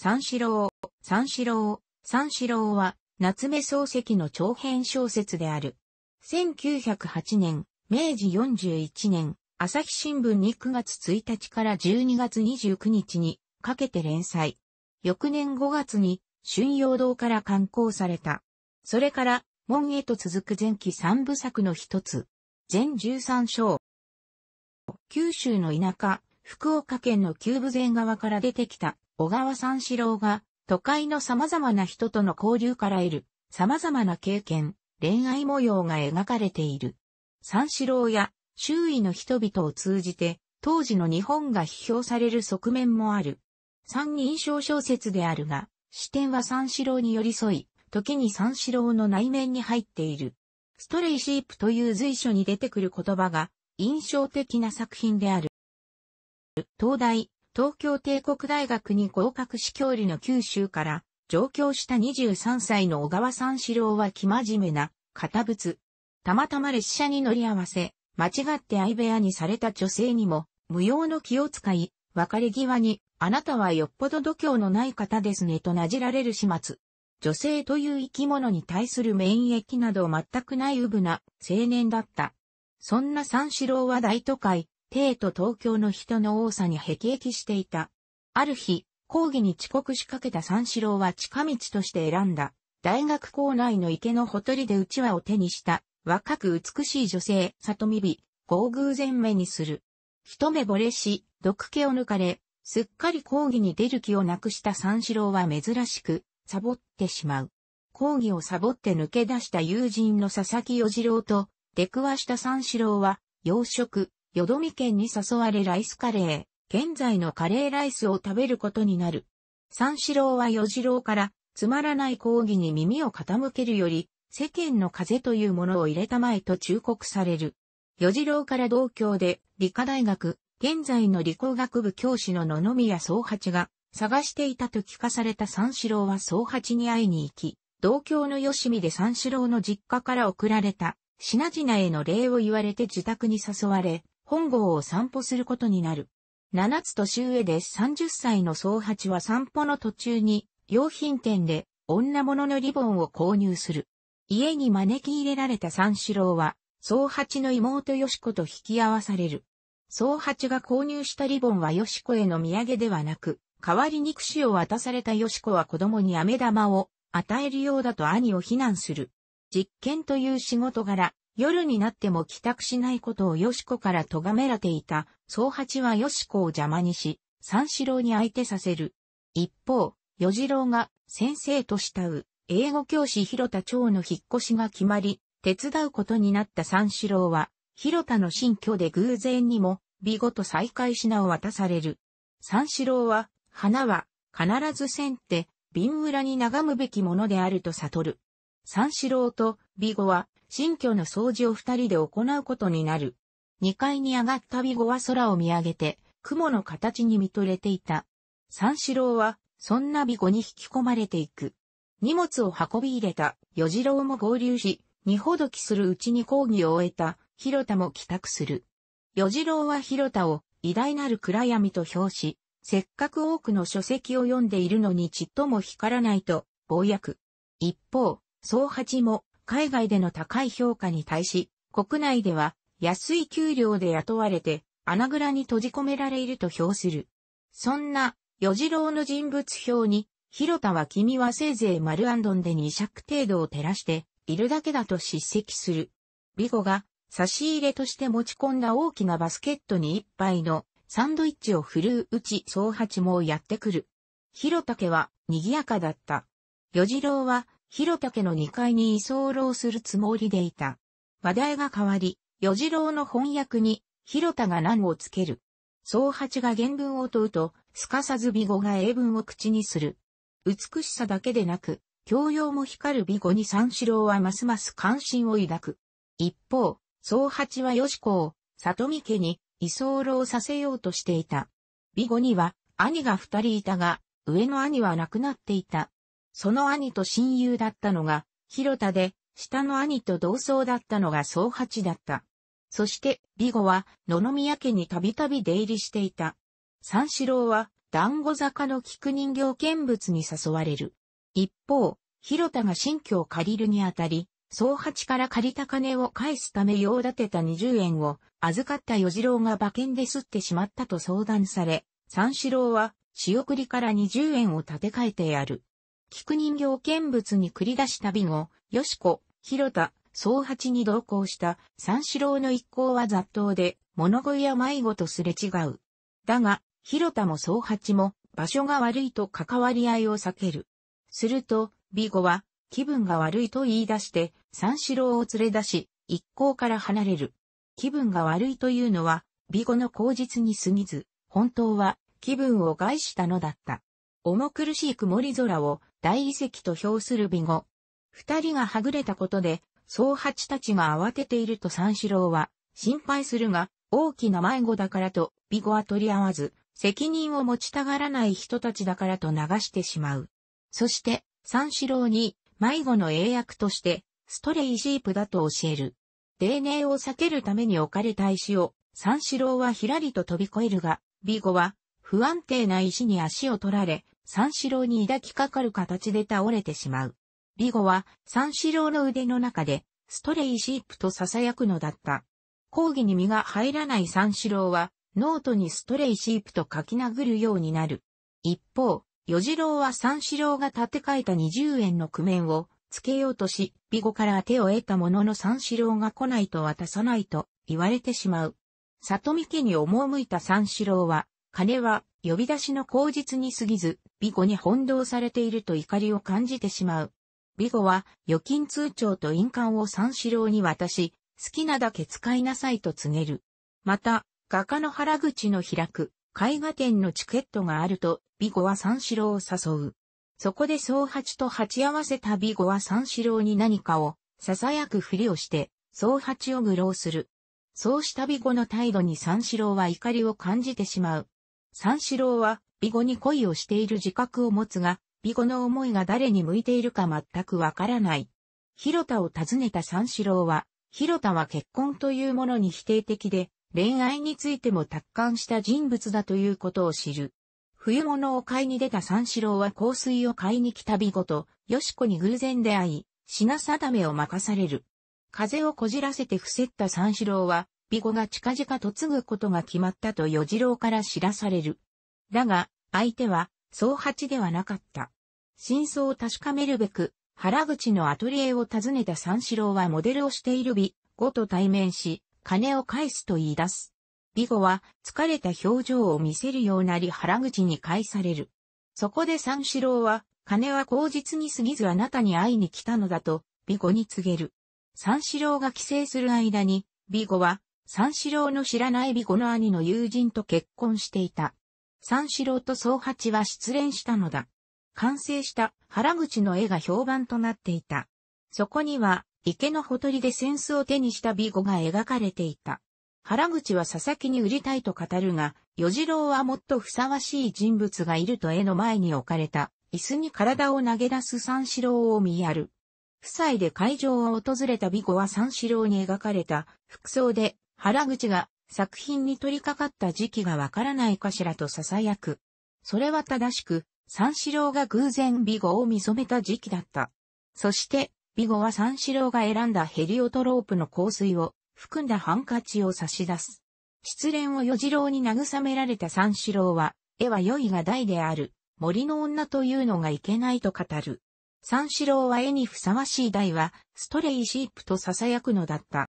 三四郎、三四郎、三四郎は、夏目漱石の長編小説である。1908年、明治41年、朝日新聞に9月1日から12月29日にかけて連載。翌年5月に春陽堂から刊行された。それから、門へと続く前期三部作の一つ。全十三章。九州の田舎、福岡県の旧部前側から出てきた小川三四郎が都会の様々な人との交流から得る様々な経験、恋愛模様が描かれている。三四郎や周囲の人々を通じて当時の日本が批評される側面もある。三人称小説であるが、視点は三四郎に寄り添い、時に三四郎の内面に入っている。ストレイシープという随所に出てくる言葉が印象的な作品である。東大、東京帝国大学に合格し教理の九州から上京した23歳の小川三四郎は生真面目な堅物。たまたま列車に乗り合わせ、間違って相部屋にされた女性にも無用の気を使い、別れ際に、あなたはよっぽど度胸のない方ですねとなじられる始末。女性という生き物に対する免疫など全くないうぶな青年だった。そんな三四郎は大都会、帝都東京の人の多さに辟易していた。ある日、講義に遅刻しかけた三四郎は近道として選んだ、大学校内の池のほとりでうちわを手にした、若く美しい女性、里見美、豪偶然目にする。一目惚れし、毒気を抜かれ、すっかり講義に出る気をなくした三四郎は珍しく、サボってしまう。講義をサボって抜け出した友人の佐々木与次郎と、出くわした三四郎は、養殖、よどみ県に誘われライスカレー、現在のカレーライスを食べることになる。三四郎は四次郎から、つまらない講義に耳を傾けるより、世間の風というものを入れたまえと忠告される。四次郎から同郷で、理科大学、現在の理工学部教師の野々宮総八が、探していたと聞かされた三四郎は総八に会いに行き、同郷の吉見で三四郎の実家から送られた、品々への礼を言われて自宅に誘われ、本郷を散歩することになる。七つ年上で三30歳の総八は散歩の途中に、用品店で女物のリボンを購入する。家に招き入れられた三四郎は、総八の妹よし子と引き合わされる。総八が購入したリボンはよし子への土産ではなく、代わりに串を渡されたよし子は子供に飴玉を与えるようだと兄を非難する。実験という仕事柄、夜になっても帰宅しないことをよしこから咎められていた、総八はよしこを邪魔にし、三四郎に相手させる。一方、四次郎が先生と慕う、英語教師広田町の引っ越しが決まり、手伝うことになった三四郎は、広田の新居で偶然にも、美語と再会品を渡される。三四郎は、花は、必ず線って、瓶裏に眺むべきものであると悟る。三四郎と美語は新居の掃除を二人で行うことになる。二階に上がった美語は空を見上げて、雲の形に見とれていた。三四郎は、そんな美語に引き込まれていく。荷物を運び入れた、四次郎も合流し、二ほどきするうちに講義を終えた、広田も帰宅する。四次郎は広田を、偉大なる暗闇と表し、せっかく多くの書籍を読んでいるのにちっとも光らないと、暴躍。一方、総八も海外での高い評価に対し、国内では安い給料で雇われて穴蔵に閉じ込められると評する。そんな与次郎の人物表に、広田は君はせいぜい丸アンドンで二尺程度を照らしているだけだと叱責する。ビ子が差し入れとして持ち込んだ大きなバスケットに一杯のサンドイッチを振るううち総八もやってくる。広家は賑やかだった。与次郎は広竹の2階に居候するつもりでいた。話題が変わり、四次郎の翻訳に、広田が難をつける。宗八が原文を問うと、すかさず美語が英文を口にする。美しさだけでなく、教養も光る美語に三四郎はますます関心を抱く。一方、宗八は吉子を、里見家に居候させようとしていた。美語には兄が二人いたが、上の兄は亡くなっていた。その兄と親友だったのが、広田で、下の兄と同窓だったのが総八だった。そして、美後は、野々宮家にたびたび出入りしていた。三四郎は、団子坂の菊人形見物に誘われる。一方、広田が新居を借りるにあたり、総八から借りた金を返すため用立てた二十円を預かった四次郎が馬券で吸ってしまったと相談され、三四郎は仕送りから二十円を立て替えてやる。菊人形見物に繰り出した美後、よしこ、広田、総八に同行した三四郎の一行は雑踏で、物乞いや迷子とすれ違う。だが、広田も総八も、場所が悪いと関わり合いを避ける。すると、美後は、気分が悪いと言い出して、三四郎を連れ出し、一行から離れる。気分が悪いというのは、美後の口実に過ぎず、本当は気分を害したのだった。重苦しい曇り空を大遺跡と評する美語。二人がはぐれたことで、総八たちが慌てていると三四郎は心配するが、大きな迷子だからと、美語は取り合わず、責任を持ちたがらない人たちだからと流してしまう。そして、三四郎に、迷子の英訳として、ストレイジープだと教える。泥寧を避けるために置かれた石を、三四郎はひらりと飛び越えるが、美語は、不安定な石に足を取られ、三四郎に抱きかかる形で倒れてしまう。ビゴは三四郎の腕の中でストレイシープと囁くのだった。講義に身が入らない三四郎はノートにストレイシープと書き殴るようになる。一方、四次郎は三四郎が立て替えた二十円の工面をつけようとし、ビゴから手を得たものの三四郎が来ないと渡さないと言われてしまう。里見家に赴いた三四郎は、金は呼び出しの口実に過ぎず、美語に翻弄されていると怒りを感じてしまう。美語は、預金通帳と印鑑を三四郎に渡し、好きなだけ使いなさいと告げる。また、画家の原口の開く、絵画展のチケットがあると、美語は三四郎を誘う。そこで総八と鉢合わせた美語は三四郎に何かを、囁くふりをして、総八を愚弄する。そうした美語の態度に三四郎は怒りを感じてしまう。三四郎は、美語に恋をしている自覚を持つが、美語の思いが誰に向いているか全くわからない。広田を訪ねた三四郎は、広田は結婚というものに否定的で、恋愛についても達観した人物だということを知る。冬物を買いに出た三四郎は香水を買いに来た美語と、よしこに偶然出会い、品定めを任される。風をこじらせて伏せった三四郎は、備後が近々嫁ぐことが決まったと与次郎から知らされる。だが、相手は、総八ではなかった。真相を確かめるべく、原口のアトリエを訪ねた三四郎はモデルをしている備後と対面し、金を返すと言い出す。備後は疲れた表情を見せるようなり原口に返される。そこで三四郎は、金は口実に過ぎずあなたに会いに来たのだと、備後に告げる。三四郎が帰省する間に、備後は三四郎の知らない美子の兄の友人と結婚していた。三四郎と宗八は失恋したのだ。完成した原口の絵が評判となっていた。そこには池のほとりで扇子を手にした美子が描かれていた。原口は佐々木に売りたいと語るが、与次郎はもっとふさわしい人物がいると絵の前に置かれた、椅子に体を投げ出す三四郎を見やる。夫妻で会場を訪れた美子は三四郎に描かれた服装で原口が作品に取り掛かった時期がわからないかしらと囁く。それは正しく、三四郎が偶然美語を見染めた時期だった。そして、美語は三四郎が選んだヘリオトロープの香水を含んだハンカチを差し出す。失恋を四次郎に慰められた三四郎は、絵は良いが大である、森の女というのがいけないと語る。三四郎は絵にふさわしい台は、ストレイシープと囁くのだった。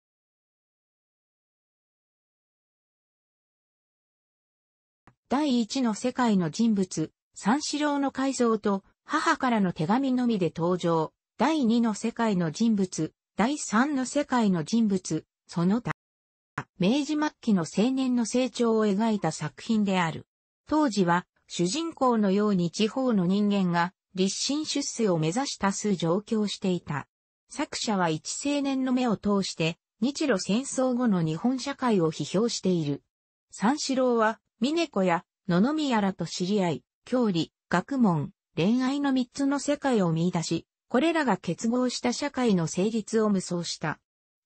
第一の世界の人物、三四郎の改造と、母からの手紙のみで登場。第二の世界の人物、第三の世界の人物、その他。明治末期の青年の成長を描いた作品である。当時は、主人公のように地方の人間が、立身出世を目指した数上京していた。作者は一青年の目を通して、日露戦争後の日本社会を批評している。三四郎は峰子や野々宮らと知り合い、教理、学問、恋愛の三つの世界を見出し、これらが結合した社会の成立を無双した。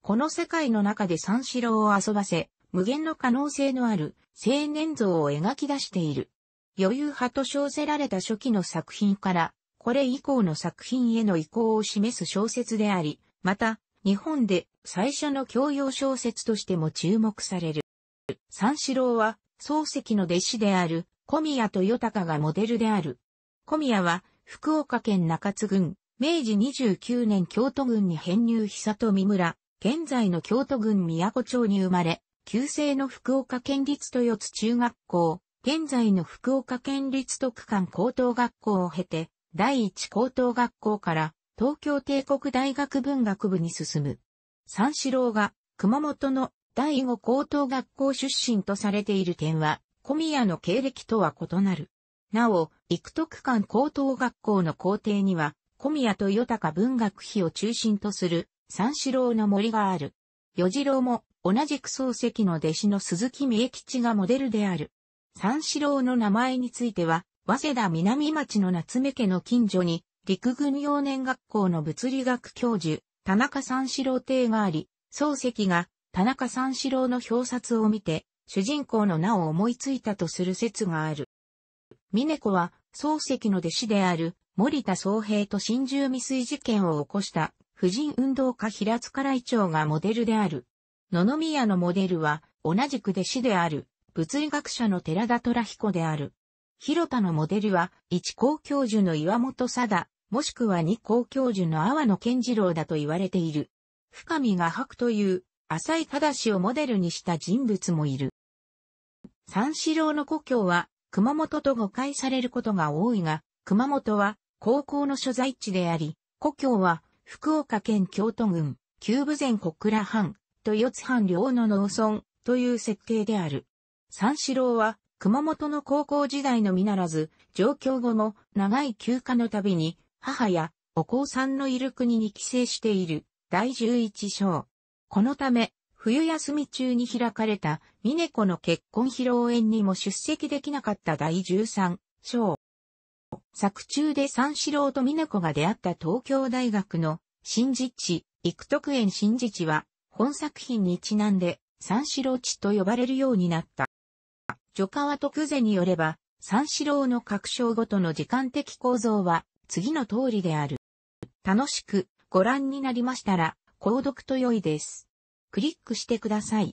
この世界の中で三四郎を遊ばせ、無限の可能性のある青年像を描き出している。余裕派と称せられた初期の作品から、これ以降の作品への移行を示す小説であり、また、日本で最初の教養小説としても注目される。三四郎は、漱石の弟子である小宮豊がモデルである。小宮は福岡県中津郡、明治29年京都郡に編入久富村、現在の京都郡宮古町に生まれ、旧制の福岡県立豊津中学校、現在の福岡県立特館高等学校を経て、第一高等学校から東京帝国大学文学部に進む。三四郎が熊本の第5高等学校出身とされている点は、小宮の経歴とは異なる。なお、幾徳館高等学校の校庭には、小宮と豊か文学費を中心とする三四郎の森がある。四次郎も同じく漱石の弟子の鈴木三恵吉がモデルである。三四郎の名前については、早稲田南町の夏目家の近所に、陸軍幼年学校の物理学教授、田中三四郎邸があり、漱石が田中三四郎の表札を見て、主人公の名を思いついたとする説がある。峰子は、漱石の弟子である、森田宗平と心中未遂事件を起こした、婦人運動家平塚来長がモデルである。野々宮のモデルは、同じく弟子である、物理学者の寺田虎彦である。広田のモデルは、一高教授の岩本貞、もしくは二高教授の阿波野健次郎だと言われている。深見が白という浅井正をモデルにした人物もいる。三四郎の故郷は熊本と誤解されることが多いが、熊本は高校の所在地であり、故郷は福岡県京都郡、旧部前小倉藩、豊津藩両の農村という設定である。三四郎は熊本の高校時代のみならず、上京後も長い休暇のたびに母やお子さんのいる国に帰省している第11章。このため、冬休み中に開かれた、ミネコの結婚披露宴にも出席できなかった第13章。作中で三四郎とミネコが出会った東京大学の新日地、幾徳園新日地は、本作品にちなんで、三四郎地と呼ばれるようになった。女川徳瀬によれば、三四郎の各章ごとの時間的構造は、次の通りである。楽しくご覧になりましたら、購読と良いです。クリックしてください。